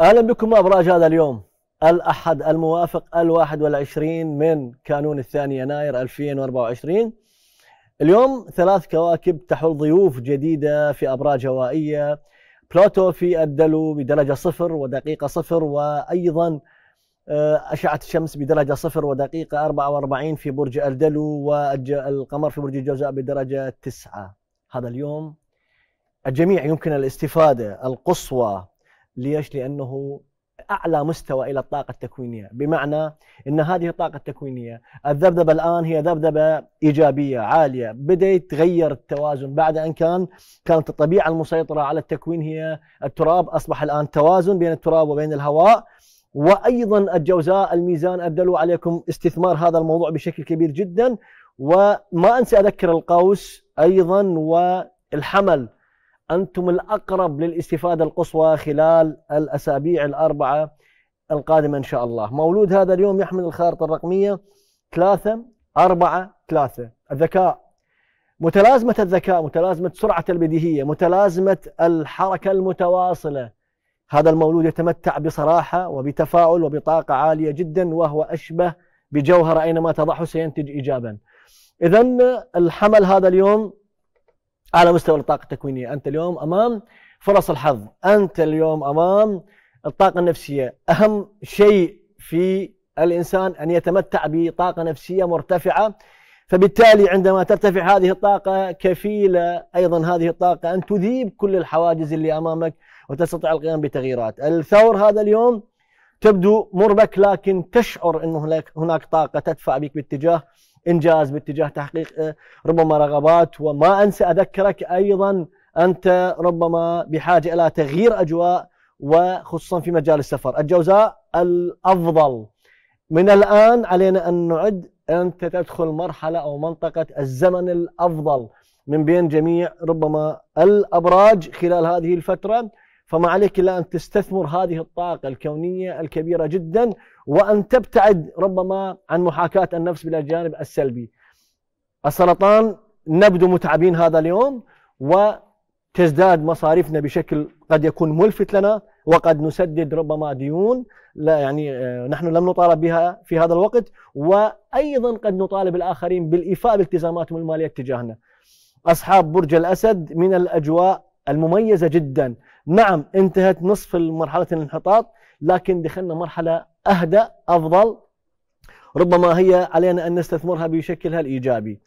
اهلا بكم ابراج هذا اليوم الاحد الموافق ال21 من كانون الثاني يناير 2024 اليوم ثلاث كواكب تحل ضيوف جديدة في أبراج هوائية بلوتو في الدلو بدرجة صفر ودقيقة صفر وأيضا آه، أشعة الشمس بدرجة صفر ودقيقة 44 في برج الدلو والقمر في برج الجوزاء بدرجة تسعة هذا اليوم الجميع يمكن الاستفادة القصوى ليش؟ لانه اعلى مستوى الى الطاقه التكوينيه، بمعنى ان هذه الطاقه التكوينيه الذبذبه الان هي ذبذبه ايجابيه عاليه، بدا يتغير التوازن بعد ان كان كانت الطبيعه المسيطره على التكوين هي التراب، اصبح الان توازن بين التراب وبين الهواء، وايضا الجوزاء الميزان ادلوا عليكم استثمار هذا الموضوع بشكل كبير جدا، وما انسى اذكر القوس ايضا والحمل أنتم الأقرب للاستفادة القصوى خلال الأسابيع الأربعة القادمة إن شاء الله مولود هذا اليوم يحمل الخارطة الرقمية ثلاثة أربعة ثلاثة الذكاء متلازمة الذكاء متلازمة سرعة البديهية متلازمة الحركة المتواصلة هذا المولود يتمتع بصراحة وبتفاعل وبطاقة عالية جدا وهو أشبه بجوهر أينما تضعه سينتج إيجابا إذا الحمل هذا اليوم على مستوى الطاقه التكوينيه انت اليوم امام فرص الحظ انت اليوم امام الطاقه النفسيه اهم شيء في الانسان ان يتمتع بطاقه نفسيه مرتفعه فبالتالي عندما ترتفع هذه الطاقه كفيله ايضا هذه الطاقه ان تذيب كل الحواجز اللي امامك وتستطيع القيام بتغييرات الثور هذا اليوم تبدو مربك لكن تشعر انه هناك طاقه تدفع بك باتجاه انجاز باتجاه تحقيق آه، ربما رغبات وما انسى اذكرك ايضا انت ربما بحاجه الى تغيير اجواء وخصوصا في مجال السفر الجوزاء الافضل من الان علينا ان نعد انت تدخل مرحله او منطقه الزمن الافضل من بين جميع ربما الابراج خلال هذه الفتره فما عليك الا ان تستثمر هذه الطاقه الكونيه الكبيره جدا وان تبتعد ربما عن محاكاه النفس بالجانب السلبي. السرطان نبدو متعبين هذا اليوم وتزداد مصاريفنا بشكل قد يكون ملفت لنا وقد نسدد ربما ديون لا يعني آه، نحن لم نطالب بها في هذا الوقت وايضا قد نطالب الاخرين بالايفاء بالتزاماتهم الماليه تجاهنا. اصحاب برج الاسد من الاجواء المميزة جدا نعم انتهت نصف مرحلة الانحطاط لكن دخلنا مرحلة أهدأ أفضل ربما هي علينا أن نستثمرها بشكلها الإيجابي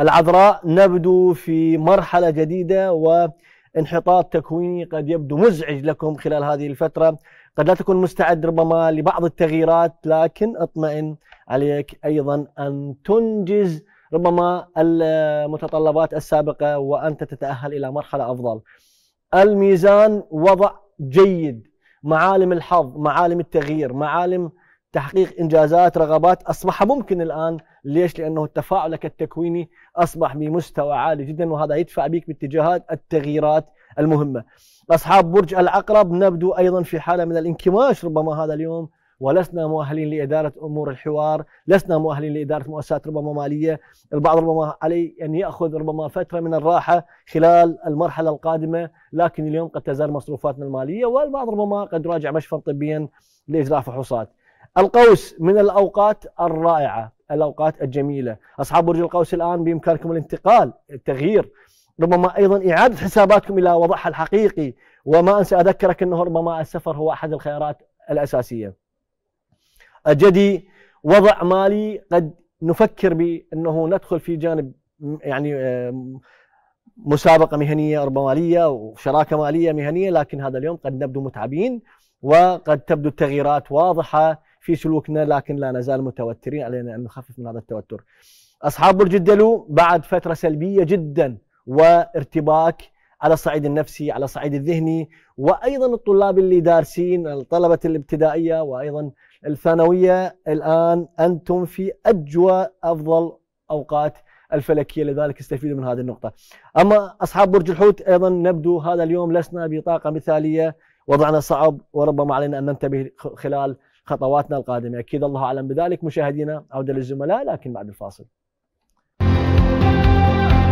العذراء نبدو في مرحلة جديدة وانحطاط تكويني قد يبدو مزعج لكم خلال هذه الفترة قد لا تكون مستعد ربما لبعض التغييرات لكن اطمئن عليك أيضا أن تنجز ربما المتطلبات السابقة وأنت تتأهل إلى مرحلة أفضل الميزان وضع جيد معالم الحظ معالم التغيير معالم تحقيق انجازات رغبات اصبح ممكن الان ليش لانه تفاعلك التكويني اصبح بمستوى عالي جدا وهذا يدفع بك باتجاهات التغييرات المهمه اصحاب برج العقرب نبدو ايضا في حاله من الانكماش ربما هذا اليوم ولسنا مؤهلين لإدارة أمور الحوار لسنا مؤهلين لإدارة مؤسسات ربما مالية البعض ربما عليه أن يأخذ ربما فترة من الراحة خلال المرحلة القادمة لكن اليوم قد تزال مصروفاتنا المالية والبعض ربما قد راجع مشفى طبيا لإجراء فحوصات القوس من الأوقات الرائعة الأوقات الجميلة أصحاب برج القوس الآن بإمكانكم الانتقال التغيير ربما ايضا اعاده حساباتكم الى وضعها الحقيقي وما انسى اذكرك انه ربما السفر هو احد الخيارات الاساسيه. جدي وضع مالي قد نفكر بانه ندخل في جانب يعني آه، مسابقه مهنيه ربما ماليه وشراكه ماليه مهنيه لكن هذا اليوم قد نبدو متعبين وقد تبدو التغييرات واضحه في سلوكنا لكن لا نزال متوترين علينا ان نخفف من هذا التوتر. اصحاب برج الدلو بعد فتره سلبيه جدا وارتباك على الصعيد النفسي على الصعيد الذهني وايضا الطلاب اللي دارسين الطلبه الابتدائيه وايضا الثانوية الآن أنتم في أجوى أفضل أوقات الفلكية لذلك استفيدوا من هذه النقطة أما أصحاب برج الحوت أيضا نبدو هذا اليوم لسنا بطاقة مثالية وضعنا صعب وربما علينا أن ننتبه خلال خطواتنا القادمة أكيد الله أعلم بذلك مشاهدينا عودة للزملاء لكن بعد الفاصل